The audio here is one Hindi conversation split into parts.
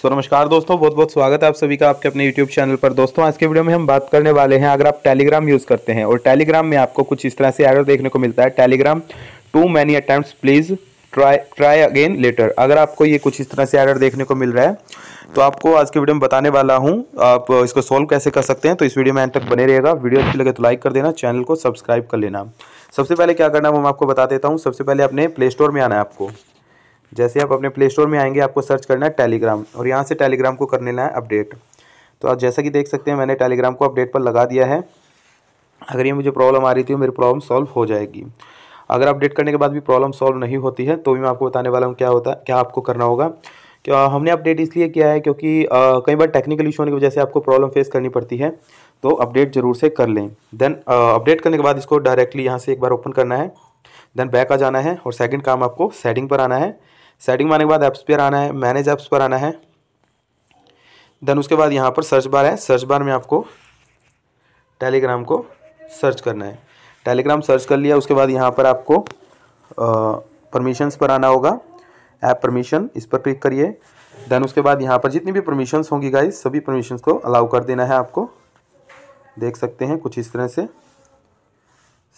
सो so, नमस्कार दोस्तों बहुत बहुत स्वागत है आप सभी का आपके अपने यूट्यूब चैनल पर दोस्तों आज के वीडियो में हम बात करने वाले हैं अगर आप टेलीग्राम यूज़ करते हैं और टेलीग्राम में आपको कुछ इस तरह से एरर देखने को मिलता है Telegram too many attempt please try try again later अगर आपको ये कुछ इस तरह से एरर देखने को मिल रहा है तो आपको आज के वीडियो में बताने वाला हूँ आप इसको सॉल्व कैसे कर सकते हैं तो इस वीडियो में एंड तक बने रहेगा वीडियो अच्छी लगे तो लाइक कर देना चैनल को सब्सक्राइब कर लेना सबसे पहले क्या करना है वो मैं आपको बता देता हूँ सबसे पहले अपने प्ले स्टोर में आना है आपको जैसे आप अपने प्ले स्टोर में आएंगे आपको सर्च करना है टेलीग्राम और यहाँ से टेलीग्राम को कर लेना है अपडेट तो आप जैसा कि देख सकते हैं मैंने टेलीग्राम को अपडेट पर लगा दिया है अगर ये मुझे प्रॉब्लम आ रही थी मेरी प्रॉब्लम सॉल्व हो जाएगी अगर अपडेट करने के बाद भी प्रॉब्लम सॉल्व नहीं होती है तो भी मैं आपको बताने वाला हूँ क्या होता है क्या आपको करना होगा क्या हमने अपडेट इसलिए किया है क्योंकि कई बार टेक्निकल इशू होने की वजह से आपको प्रॉब्लम फेस करनी पड़ती है तो अपडेट जरूर से कर लें देन अपडेट करने के बाद इसको डायरेक्टली यहाँ से एक बार ओपन करना है देन बैक आ जाना है और सेकंड काम आपको सेटिंग पर आना है सेटिंग में आने के बाद एप्स पर आना है मैनेज ऐप्स पर आना है देन उसके बाद यहाँ पर सर्च बार है सर्च बार में आपको टेलीग्राम को सर्च करना है टेलीग्राम सर्च कर लिया उसके बाद यहाँ पर आपको परमिशंस पर आना होगा ऐप परमिशन इस पर क्लिक करिए देन उसके बाद यहाँ पर जितनी भी परमिशंस होंगी गाइज सभी परमिशंस को अलाउ कर देना है आपको देख सकते हैं कुछ इस तरह से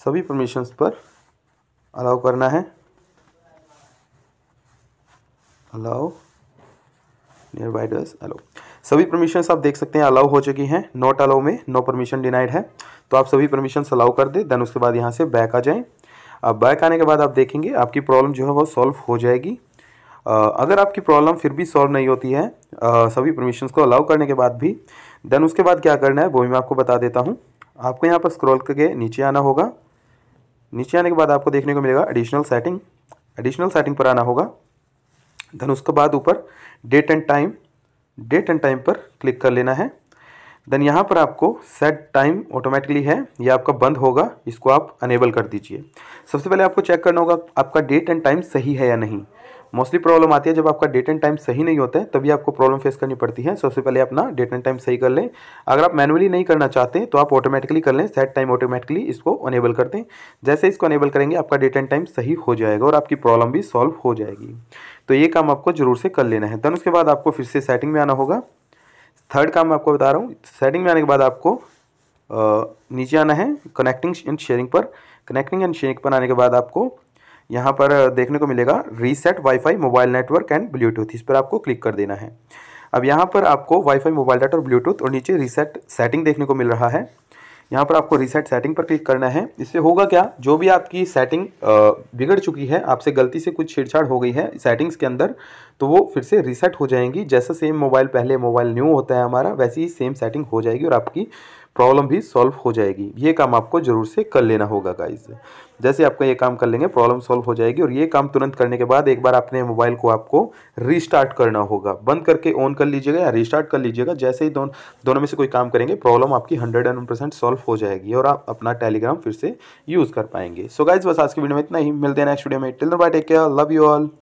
सभी परमिशंस पर अलाउ करना है अलाउ नियर बाई डस अलाउ सभी परमिशंस आप देख सकते हैं अलाउ हो चुकी हैं नॉट अलाउ में नो परमिशन डिनाइड है तो आप सभी परमिशंस अलाउ कर दें देन उसके बाद यहाँ से बैक आ जाएँ अब बैक आने के बाद आप देखेंगे आपकी प्रॉब्लम जो है वो सॉल्व हो जाएगी अगर आपकी प्रॉब्लम फिर भी सॉल्व नहीं होती है सभी परमिशंस को अलाउ करने के बाद भी देन उसके बाद क्या करना है वो भी मैं आपको बता देता हूँ आपको यहाँ पर स्क्रॉल करके नीचे आना होगा नीचे आने के बाद आपको देखने को मिलेगा एडिशनल सेटिंग एडिशनल सेटिंग पर आना होगा देन उसके बाद ऊपर date and time date and time पर क्लिक कर लेना है देन यहाँ पर आपको सेट टाइम ऑटोमेटिकली है या आपका बंद होगा इसको आप अनेबल कर दीजिए सबसे पहले आपको चेक करना होगा आपका डेट एंड टाइम सही है या नहीं मोस्टली प्रॉब्लम आती है जब आपका डेट एंड टाइम सही नहीं होता है तभी आपको प्रॉब्लम फेस करनी पड़ती है सबसे पहले अपना डेट एंड टाइम सही कर लें अगर आप मैनुअली नहीं करना चाहते तो आप ऑटोमेटिकली कर लें सेट टाइम ऑटोमेटिकली इसको अनेबल कर दें जैसे इसको अनेबल करेंगे आपका डेट एंड टाइम सही हो जाएगा और आपकी प्रॉब्लम भी सॉल्व हो जाएगी तो ये काम आपको ज़रूर से कर लेना है देन उसके बाद आपको फिर से सेटिंग में आना होगा थर्ड काम मैं आपको बता रहा हूँ सेटिंग में आने के बाद आपको नीचे आना है कनेक्टिंग एंड शेयरिंग पर कनेक्टिंग एंड शेयरिंग पर आने के बाद आपको यहाँ पर देखने को मिलेगा reset wifi mobile network and bluetooth इस पर आपको क्लिक कर देना है अब यहाँ पर आपको वाईफाई मोबाइल डाटा और ब्लूटूथ और नीचे रीसेट सेटिंग देखने को मिल रहा है यहाँ पर आपको रीसेट सेटिंग पर क्लिक करना है इससे होगा क्या जो भी आपकी सेटिंग बिगड़ चुकी है आपसे गलती से कुछ छेड़छाड़ हो गई है सेटिंग्स के अंदर तो वो फिर से रीसेट हो जाएंगी जैसा सेम मोबाइल पहले मोबाइल न्यू होता है हमारा वैसे ही सेम सेटिंग हो जाएगी और आपकी प्रॉब्लम भी सॉल्व हो जाएगी ये काम आपको ज़रूर से कर लेना होगा गाइज जैसे आपका ये काम कर लेंगे प्रॉब्लम सॉल्व हो जाएगी और ये काम तुरंत करने के बाद एक बार अपने मोबाइल को आपको रीस्टार्ट करना होगा बंद करके ऑन कर लीजिएगा या रीस्टार्ट कर लीजिएगा जैसे ही दोन, दोनों में से कोई काम करेंगे प्रॉब्लम आपकी हंड्रेड एंड परसेंट सॉल्व हो जाएगी और आप अपना टेलीग्राम फिर से यूज़ कर पाएंगे सो गाइज बस आज की वीडियो में इतना ही मिलते हैं नेक्स्ट वीडियो में till bye take care love you all